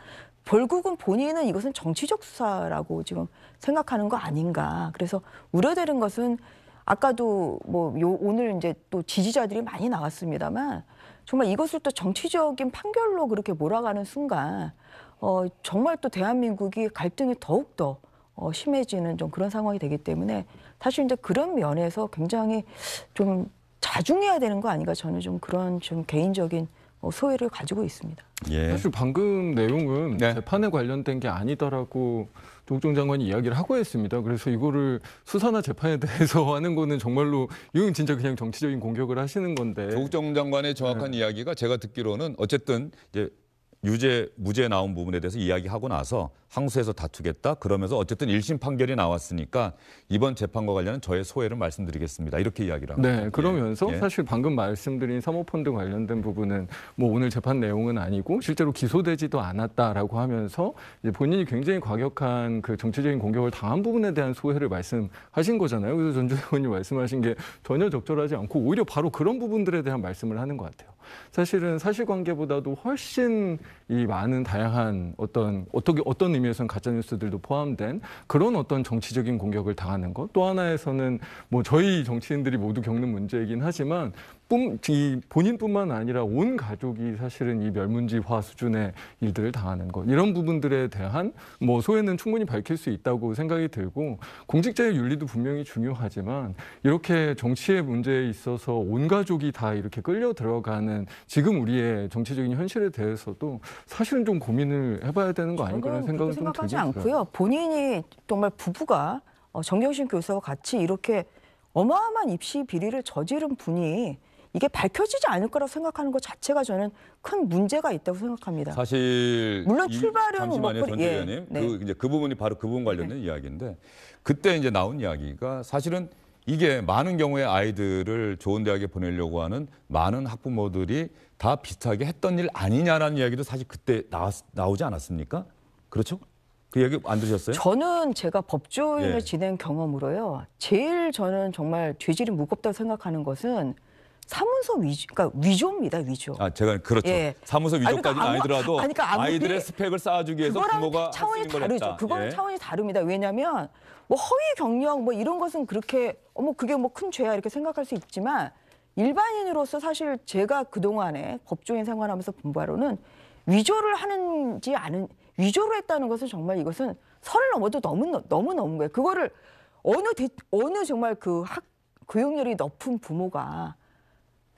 결국은 본인은 이것은 정치적 수사라고 지금 생각하는 거 아닌가. 그래서 우려되는 것은 아까도 뭐 요 오늘 이제 또 지지자들이 많이 나왔습니다만 정말 이것을 또 정치적인 판결로 그렇게 몰아가는 순간 어 정말 또 대한민국이 갈등이 더욱 더 어, 심해지는 좀 그런 상황이 되기 때문에 사실 이제 그런 면에서 굉장히 좀 자중해야 되는 거 아닌가 저는 좀 그런 좀 개인적인 어, 소회를 가지고 있습니다. 예. 사실 방금 내용은 네. 재판에 관련된 게 아니다라고 조국 장관이 이야기를 하고 했습니다. 그래서 이거를 수사나 재판에 [laughs] 대해서 하는 거는 정말로 이건 진짜 그냥 정치적인 공격을 하시는 건데. 조국 장관의 정확한 네. 이야기가 제가 듣기로는 어쨌든 이제 유죄 무죄 나온 부분에 대해서 이야기하고 나서 항소해서 다투겠다 그러면서 어쨌든 1심 판결이 나왔으니까 이번 재판과 관련한 저의 소회를 말씀드리겠습니다 이렇게 이야기를 합니다. 네 그러면서 예. 예. 사실 방금 말씀드린 사모펀드 관련된 부분은 뭐 오늘 재판 내용은 아니고 실제로 기소되지도 않았다라고 하면서 본인이 굉장히 과격한 그 정치적인 공격을 당한 부분에 대한 소회를 말씀하신 거잖아요. 그래서 전주 의원이 말씀하신 게 전혀 적절하지 않고 오히려 바로 그런 부분들에 대한 말씀을 하는 것 같아요. 사실은 사실관계보다도 훨씬 이 많은 다양한 어떤 어떻게 어떤 의미에서는 가짜 뉴스들도 포함된 그런 어떤 정치적인 공격을 당하는 것 또 하나에서는 뭐 저희 정치인들이 모두 겪는 문제이긴 하지만 뿐, 이 본인뿐만 아니라 온 가족이 사실은 이 멸문지화 수준의 일들을 당하는 것 이런 부분들에 대한 뭐소외는 충분히 밝힐 수 있다고 생각이 들고 공직자의 윤리도 분명히 중요하지만 이렇게 정치의 문제에 있어서 온 가족이 다 이렇게 끌려 들어가는 지금 우리의 정치적인 현실에 대해서도 사실은 좀 고민을 해봐야 되는 거 아닌가 라는 생각을 좀 들지 않고요. 본인이 정말 부부가 어, 정경심 교사와 같이 이렇게 어마어마한 입시 비리를 저지른 분이 이게 밝혀지지 않을 거라고 생각하는 것 자체가 저는 큰 문제가 있다고 생각합니다. 사실 물론 출발은 잠시만요, 뭐 전 대변인. 예, 네. 그 이제 그 부분이 바로 그 부분 관련된 네. 이야기인데 그때 이제 나온 이야기가 사실은 이게 많은 경우에 아이들을 좋은 대학에 보내려고 하는 많은 학부모들이 다 비슷하게 했던 일 아니냐라는 이야기도 사실 그때 나 나오지 않았습니까? 그렇죠? 그 얘기 안 들으셨어요? 저는 제가 법조인을 예. 지낸 경험으로요. 제일 저는 정말 죄질이 무겁다고 생각하는 것은 사무소 위조, 그러니까 위조입니다, 위조. 아, 제가 그렇죠. 예. 사무소 위조까지는 아니, 그러니까 아니더라도 아니, 그러니까 아이들의 스펙을 쌓아주기 위해서 부모가 차원이 다르죠. 그거는 예. 차원이 다릅니다. 왜냐하면 뭐 허위 경력 뭐 이런 것은 그렇게 어머 그게 뭐 큰 죄야 이렇게 생각할 수 있지만 일반인으로서 사실 제가 그 동안에 법조인 생활하면서 본 바로는 위조를 하는지 않은 위조를 했다는 것은 정말 이것은 선을 넘어도 너무 너무 넘은 거예요. 그거를 어느 대, 어느 정말 그 학, 교육열이 높은 부모가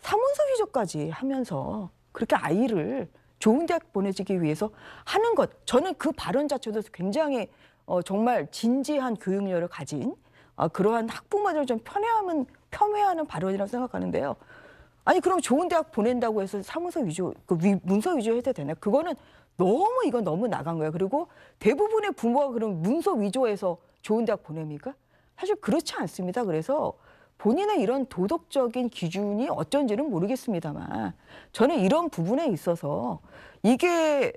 사문서 위조까지 하면서 그렇게 아이를 좋은 대학 보내지기 위해서 하는 것 저는 그 발언 자체도 굉장히 어, 정말 진지한 교육열을 가진 아, 그러한 학부모들을 좀 편애하면 폄훼하는 발언이라고 생각하는데요. 아니 그럼 좋은 대학 보낸다고 해서 사문서 위조, 그 위, 문서 위조 해도 되나? 그거는 너무 이건 너무 나간 거야 그리고 대부분의 부모가 그럼 문서 위조해서 좋은 대학 보냅니까? 사실 그렇지 않습니다. 그래서 본인의 이런 도덕적인 기준이 어쩐지는 모르겠습니다만 저는 이런 부분에 있어서 이게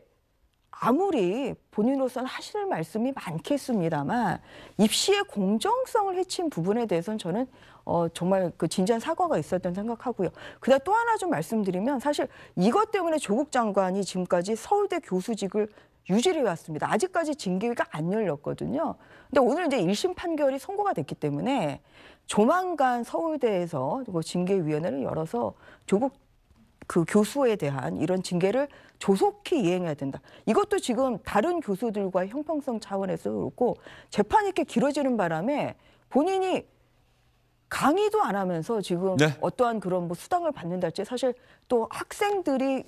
아무리 본인으로서는 하실 말씀이 많겠습니다만 입시의 공정성을 해친 부분에 대해서는 저는 어, 정말 그 진지한 사과가 있었던 생각하고요. 그다음 또 하나 좀 말씀드리면 사실 이것 때문에 조국 장관이 지금까지 서울대 교수직을 유지를 해왔습니다. 아직까지 징계가 안 열렸거든요. 근데 오늘 이제 1심 판결이 선고가 됐기 때문에 조만간 서울대에서 뭐 징계위원회를 열어서 조국 그 교수에 대한 이런 징계를 조속히 이행해야 된다. 이것도 지금 다른 교수들과 형평성 차원에서 그렇고 재판이 이렇게 길어지는 바람에 본인이 강의도 안 하면서 지금 네. 어떠한 그런 뭐 수당을 받는달지 사실 또 학생들이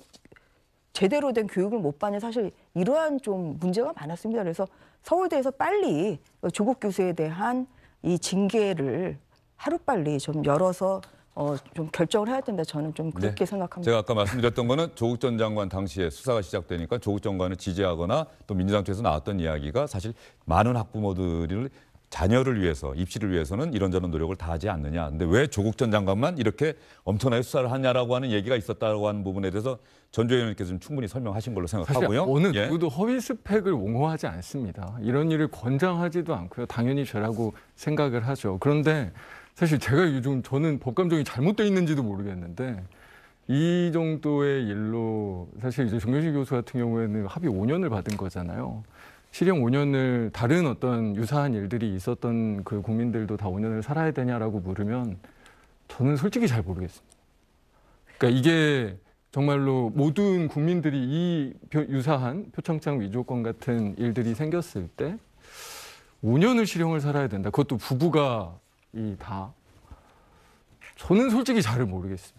제대로 된 교육을 못 받는 사실 이러한 좀 문제가 많았습니다. 그래서 서울대에서 빨리 조국 교수에 대한 이 징계를 하루빨리 좀 열어서 어, 좀 결정을 해야 된다. 저는 좀 네. 그렇게 네. 생각합니다. 제가 아까 말씀드렸던 거는 조국 전 장관 당시에 수사가 시작되니까 조국 장관을 지지하거나 또 민주당 쪽에서 나왔던 이야기가 사실 많은 학부모들을 자녀를 위해서 입시를 위해서는 이런저런 노력을 다하지 않느냐. 근데 왜 조국 전 장관만 이렇게 엄청나게 수사를 하냐라고 하는 얘기가 있었다고 하는 부분에 대해서 전조 의원님께서 충분히 설명하신 걸로 생각하고요. 사실 어느 예. 누구도 예. 허위 스펙을 옹호하지 않습니다. 이런 일을 권장하지도 않고요. 당연히 죄라고 생각을 하죠. 그런데 사실 제가 요즘 저는 법감정이 잘못되어 있는지도 모르겠는데 이 정도의 일로 사실 이제 정교식 교수 같은 경우에는 합의 5년을 받은 거잖아요. 실형 5년을 다른 어떤 유사한 일들이 있었던 그 국민들도 다 5년을 살아야 되냐라고 물으면 저는 솔직히 잘 모르겠습니다. 그러니까 이게 정말로 모든 국민들이 이 유사한 표창장 위조건 같은 일들이 생겼을 때 5년을 실형을 살아야 된다. 그것도 부부가 이 다? 저는 솔직히 잘 모르겠습니다.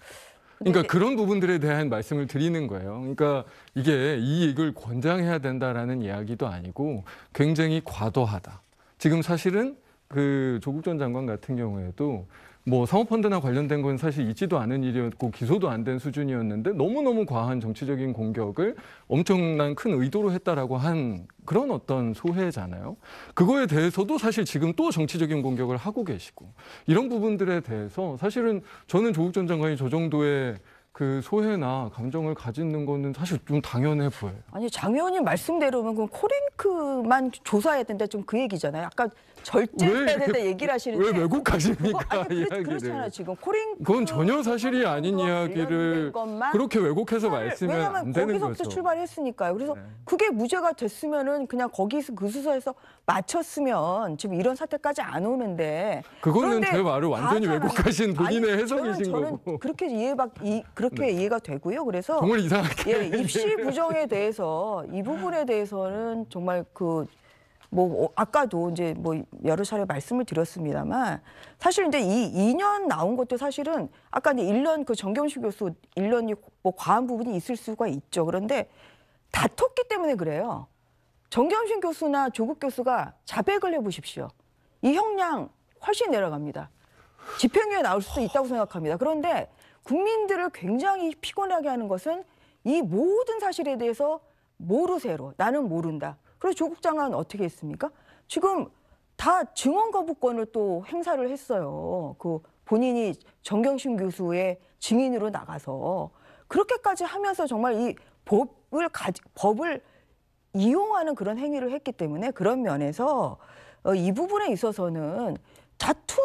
그러니까 그런 부분들에 대한 말씀을 드리는 거예요. 그러니까 이게 이익을 권장해야 된다라는 이야기도 아니고 굉장히 과도하다. 지금 사실은 그 조국 전 장관 같은 경우에도 뭐 사모펀드나 관련된 건 사실 있지도 않은 일이었고 기소도 안 된 수준이었는데 너무너무 과한 정치적인 공격을 엄청난 큰 의도로 했다라고 한 그런 어떤 소회잖아요. 그거에 대해서도 사실 지금 또 정치적인 공격을 하고 계시고 이런 부분들에 대해서 사실은 저는 조국 전 장관이 저 정도의 그 소회나 감정을 가지는 거는 사실 좀 당연해 보여요. 아니 장 의원님 말씀대로면 그럼 코링크만 조사해야 된다 좀 그 얘기잖아요. 아까 절제해야 된다 얘기를 하시는데 왜 왜곡하십니까? 그거, 아니, 그렇, 잖아요 지금 코링 그건 전혀 사실이 아닌 이야기를 그렇게 왜곡해서 말씀을 안 되는 거죠. 거기서부터 출발했으니까요. 그래서 네. 그게 무죄가 됐으면은 그냥 거기서 그 수사에서 맞췄으면 지금 이런 사태까지 안 오는데 그거는 제 말을 완전히 왜곡하신 본인의 아니, 해석이신 저는, 저는 그렇게 이해가 이, 그렇게 네. 이해가 되고요. 그래서 정말 이상하게 예, 입시 부정에 대해서 이 부분에 대해서는 정말 그뭐 어, 아까도 이제 뭐 여러 차례 말씀을 드렸습니다만 사실 이제 이 2년 나온 것도 사실은 아까 이제 1년 그 정경식 교수 1년이 뭐 과한 부분이 있을 수가 있죠. 그런데 다퉜기 때문에 그래요. 정경심 교수나 조국 교수가 자백을 해보십시오. 이 형량 훨씬 내려갑니다. 집행유예 나올 수도 있다고 생각합니다. 그런데 국민들을 굉장히 피곤하게 하는 것은 이 모든 사실에 대해서 모르세로 나는 모른다. 그래서 조국 장관 은 어떻게 했습니까? 지금 다 증언 거부권을 또 행사를 했어요. 그 본인이 정경심 교수의 증인으로 나가서 그렇게까지 하면서 정말 이 법을 가지, 법을 이용하는 그런 행위를 했기 때문에 그런 면에서 어, 이 부분에 있어서는 다투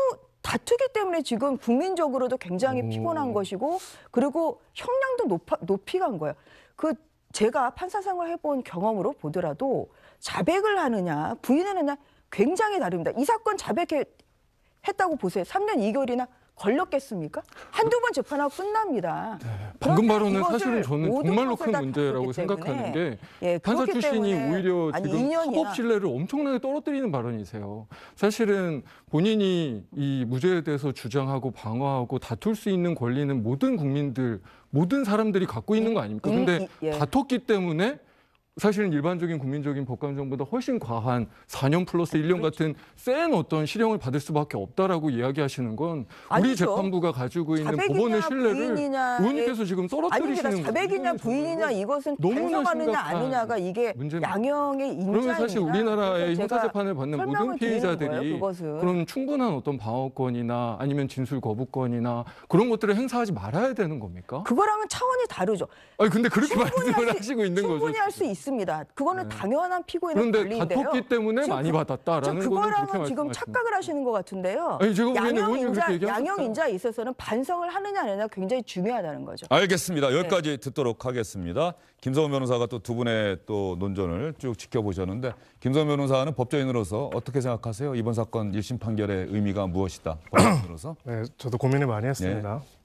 다투기 때문에 지금 국민적으로도 굉장히 음. 피곤한 것이고 그리고 형량도 높아, 높이 간 거예요. 그 제가 판사생활 해본 경험으로 보더라도 자백을 하느냐 부인하느냐 굉장히 다릅니다. 이 사건 자백했다고 보세요. 3년 2개월이나 걸렸겠습니까? 한두 번 재판하고 끝납니다. 네, 방금 발언은 사실은 저는 정말로 큰 문제라고 생각하는 게 예, 판사 출신이 오히려 지금 사법 신뢰를 엄청나게 떨어뜨리는 발언이세요. 사실은 본인이 이 무죄에 대해서 주장하고 방어하고 다툴 수 있는 권리는 모든 국민들 모든 사람들이 갖고 있는 거 아닙니까? 음, 근데 예. 다퉜기 때문에 사실은 일반적인 국민적인 법감정보다 훨씬 과한 4년 플러스 1년 그렇죠. 같은 센 어떤 실형을 받을 수밖에 없다라고 이야기하시는 건 우리 아니죠. 재판부가 가지고 있는 법원의 신뢰를 의원님께서 지금 떨어뜨리시는 그러니까 거예 자백이냐 음, 부인이냐 이것은 반성하느냐 아니냐가 이게 문제입니다. 양형의 인자입니다. 그러면 사실 우리나라의 형사 재판을 받는 모든 피해자들이 거예요, 그런 충분한 어떤 방어권이나 아니면 진술 거부권이나 그런 것들을 행사하지 말아야 되는 겁니까? 그거랑은 차원이 다르죠. 아니 근데 그렇게 말씀을 하 하시고 있는 충분히 거죠. 충분히 할수 있어. 있습니다. 그거는 네. 당연한 피고인의 그런데 권리인데요. 다퉜기 때문에 많이 그- 지 받았다라는 그거랑은 지금 그 착각을 하시는 것 같은데요. 아니, 제가 양형인자, 양형인자에 있어서는 반성을 하느냐 안 하느냐 굉장히 중요하다는 거죠. 알겠습니다. 네. 여기까지 듣도록 하겠습니다. 김성훈 변호사가 또 두 분의 또 논전을 쭉 지켜보셨는데 김성훈 변호사는 법조인으로서 어떻게 생각하세요? 이번 사건 1심 판결의 의미가 무엇이다? 법조인으로서. 네, 저도 고민을 많이 했습니다. 네.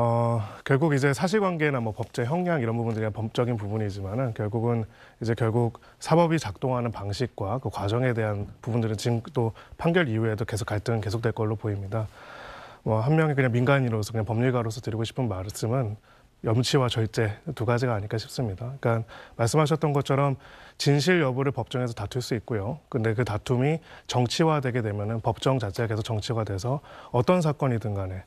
어, 결국 이제 사실관계나 뭐 법제 형량 이런 부분들이 법적인 부분이지만은 결국은 이제 결국 사법이 작동하는 방식과 그 과정에 대한 부분들은 지금 또 판결 이후에도 계속 갈등은 계속될 걸로 보입니다. 뭐 한 명이 그냥 민간인으로서 그냥 법률가로서 드리고 싶은 말씀은 염치와 절제 두 가지가 아닐까 싶습니다. 그러니까 말씀하셨던 것처럼 진실 여부를 법정에서 다툴 수 있고요. 근데 그 다툼이 정치화되게 되면은 법정 자체가 계속 정치화돼서 어떤 사건이든 간에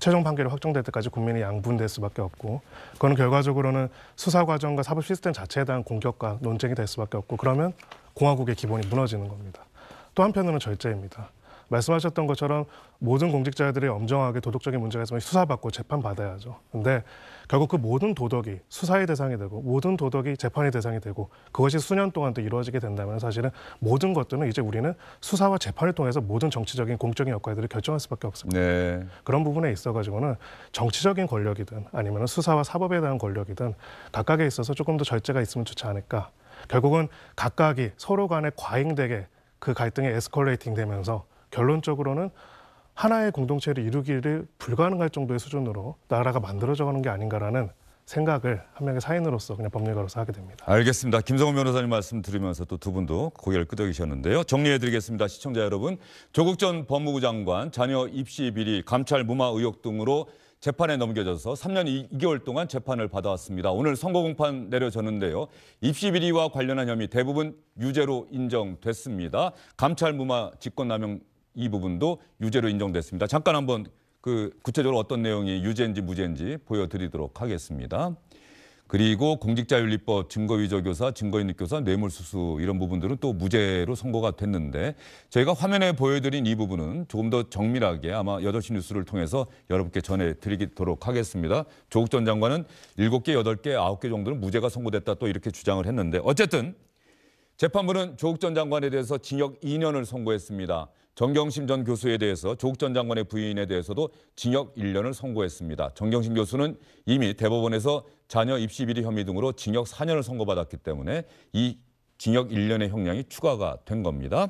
최종 판결이 확정될 때까지 국민이 양분될 수밖에 없고 그건 결과적으로는 수사 과정과 사법 시스템 자체에 대한 공격과 논쟁이 될 수밖에 없고 그러면 공화국의 기본이 무너지는 겁니다. 또 한편으로는 절제입니다. 말씀하셨던 것처럼 모든 공직자들이 엄정하게 도덕적인 문제가 있으면 수사받고 재판받아야죠. 근데 결국 그 모든 도덕이 수사의 대상이 되고 모든 도덕이 재판의 대상이 되고 그것이 수년 동안 또 이루어지게 된다면 사실은 모든 것들은 이제 우리는 수사와 재판을 통해서 모든 정치적인 공적인 역할들을 결정할 수밖에 없습니다. 네. 그런 부분에 있어 가지고는 정치적인 권력이든 아니면 수사와 사법에 대한 권력이든 각각에 있어서 조금 더 절제가 있으면 좋지 않을까. 결국은 각각이 서로 간에 과잉되게 그 갈등이 에스컬레이팅 되면서 결론적으로는 하나의 공동체를 이루기를 불가능할 정도의 수준으로 나라가 만들어져가는 게 아닌가라는 생각을 한 명의 사인으로서 그냥 법률가로서 하게 됩니다. 알겠습니다. 김성훈 변호사님 말씀 들으면서 또 두 분도 고개를 끄덕이셨는데요. 정리해드리겠습니다. 시청자 여러분, 조국 전 법무부 장관 자녀 입시 비리, 감찰 무마 의혹 등으로 재판에 넘겨져서 3년 2개월 동안 재판을 받아왔습니다. 오늘 선거 공판 내려졌는데요. 입시 비리와 관련한 혐의 대부분 유죄로 인정됐습니다. 감찰 무마 직권남용 이 부분도 유죄로 인정됐습니다. 잠깐 한번 그 구체적으로 어떤 내용이 유죄인지 무죄인지 보여드리도록 하겠습니다. 그리고 공직자윤리법 증거위조 교사, 증거인입 교사, 뇌물수수 이런 부분들은 또 무죄로 선고가 됐는데 저희가 화면에 보여드린 이 부분은 조금 더 정밀하게 아마 여덟 시 뉴스를 통해서 여러분께 전해드리도록 하겠습니다. 조국 전 장관은 일곱 개 여덟 개 아홉 개 정도는 무죄가 선고됐다 또 이렇게 주장을 했는데 어쨌든 재판부는 조국 전 장관에 대해서 징역 2년을 선고했습니다. 정경심 전 교수에 대해서 조국 전 장관의 부인에 대해서도 징역 1년을 선고했습니다. 정경심 교수는 이미 대법원에서 자녀 입시 비리 혐의 등으로 징역 4년을 선고받았기 때문에 이 징역 1년의 형량이 추가가 된 겁니다.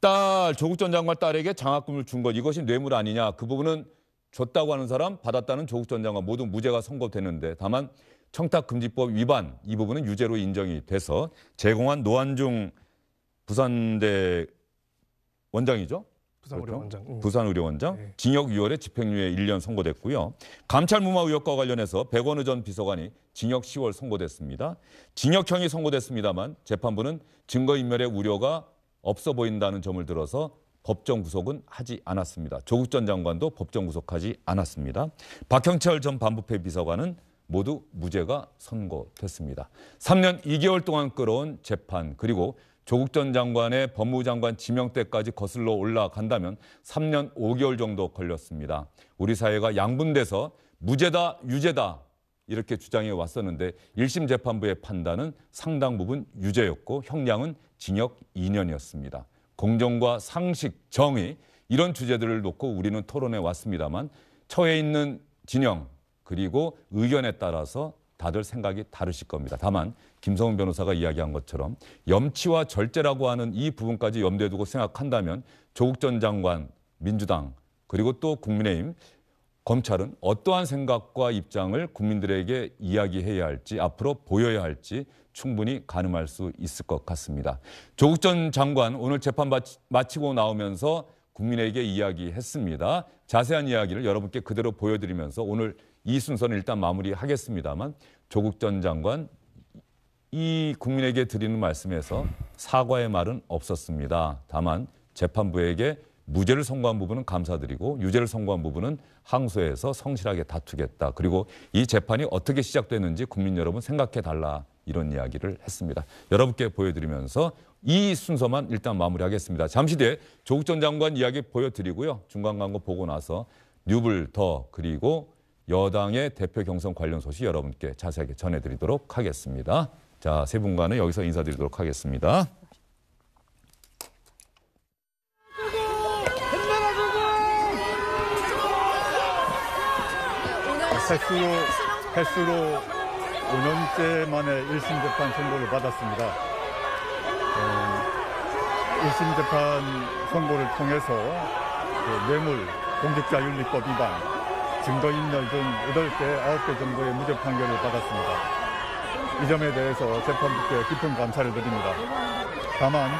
딸 조국 전 장관 딸에게 장학금을 준 것 이것이 뇌물 아니냐 그 부분은 줬다고 하는 사람 받았다는 조국 전 장관 모두 무죄가 선고됐는데 다만 청탁금지법 위반 이 부분은 유죄로 인정이 돼서 제공한 노한중 부산대 원장이죠. 부산의료원장. 그렇죠? 부산의료원장 음. 네. 징역 6월에 집행유예 1년 선고됐고요. 감찰무마 의혹과 관련해서 백원우 전 비서관이 징역 10월 선고됐습니다. 징역형이 선고됐습니다만 재판부는 증거인멸의 우려가 없어 보인다는 점을 들어서 법정 구속은 하지 않았습니다. 조국 전 장관도 법정 구속하지 않았습니다. 박형철 전 반부패 비서관은 모두 무죄가 선고됐습니다. 3년 2개월 동안 끌어온 재판 그리고 조국 전 장관의 법무장관 지명 때까지 거슬러 올라간다면 3년 5개월 정도 걸렸습니다. 우리 사회가 양분돼서 무죄다 유죄다 이렇게 주장해 왔었는데 1심 재판부의 판단은 상당 부분 유죄였고 형량은 징역 2년이었습니다. 공정과 상식, 정의 이런 주제들을 놓고 우리는 토론해 왔습니다만 처해 있는 진영 그리고 의견에 따라서 다들 생각이 다르실 겁니다. 다만 김성훈 변호사가 이야기한 것처럼 염치와 절제라고 하는 이 부분까지 염두에 두고 생각한다면 조국 전 장관, 민주당 그리고 또 국민의힘 검찰은 어떠한 생각과 입장을 국민들에게 이야기해야 할지 앞으로 보여야 할지 충분히 가늠할 수 있을 것 같습니다. 조국 전 장관 오늘 재판 마치고 나오면서 국민에게 이야기했습니다. 자세한 이야기를 여러분께 그대로 보여드리면서 오늘 이 순서는 일단 마무리하겠습니다만 조국 전 장관 이 국민에게 드리는 말씀에서 사과의 말은 없었습니다. 다만 재판부에게 무죄를 선고한 부분은 감사드리고 유죄를 선고한 부분은 항소해서 성실하게 다투겠다. 그리고 이 재판이 어떻게 시작됐는지 국민 여러분 생각해 달라 이런 이야기를 했습니다. 여러분께 보여드리면서 이 순서만 일단 마무리하겠습니다. 잠시 뒤에 조국 전 장관 이야기 보여드리고요. 중간 광고 보고 나서 뉴블 더 그리고 여당의 대표 경선 관련 소식 여러분께 자세하게 전해드리도록 하겠습니다. 자, 세 분과는 여기서 인사드리도록 하겠습니다. 패스로 횟수로 5년째 만에 1심 재판 선고를 받았습니다. 1심 음, 재판 선고를 통해서 그 뇌물 공직자윤리법 위반, 증거인멸 등 8개, 9개 정도의 무죄 판결을 받았습니다. 이 점에 대해서 재판부께 깊은 감사를 드립니다. 다만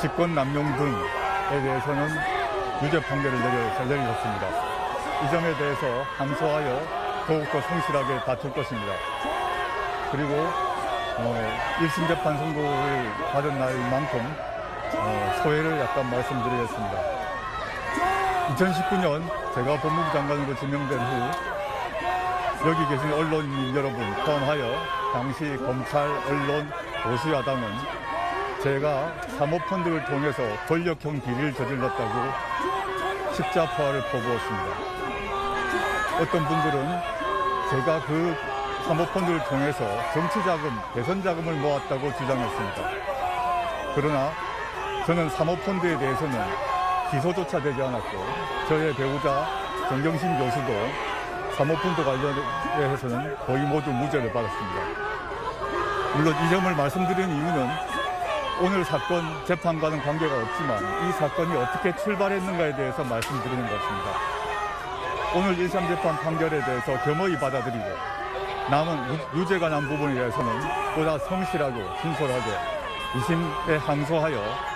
직권 남용 등에 대해서는 유죄 판결을 내려, 내리셨습니다. 이 점에 대해서 감소하여 더욱더 성실하게 다툴 것입니다. 그리고 어, 1심 재판 선고를 받은 날만큼 어, 소회를 약간 말씀드리겠습니다. 2019년 제가 법무부 장관으로 지명된 후 여기 계신 언론인 여러분 포함하여 당시 검찰, 언론, 보수야당은 제가 사모펀드를 통해서 권력형 비리를 저질렀다고 십자포화를 퍼부었습니다. 어떤 분들은 제가 그 사모펀드를 통해서 정치자금, 대선자금을 모았다고 주장했습니다. 그러나 저는 사모펀드에 대해서는 기소조차 되지 않았고 저의 배우자 정경심 교수도 사모펀드 관련해서는 거의 모두 무죄를 받았습니다. 물론 이 점을 말씀드리는 이유는 오늘 사건 재판과는 관계가 없지만 이 사건이 어떻게 출발했는가에 대해서 말씀드리는 것입니다. 오늘 1, 3 재판 판결에 대해서 겸허히 받아들이고 남은 유죄가 난 부분에 대해서는 보다 성실하고 진솔하게 2심에 항소하여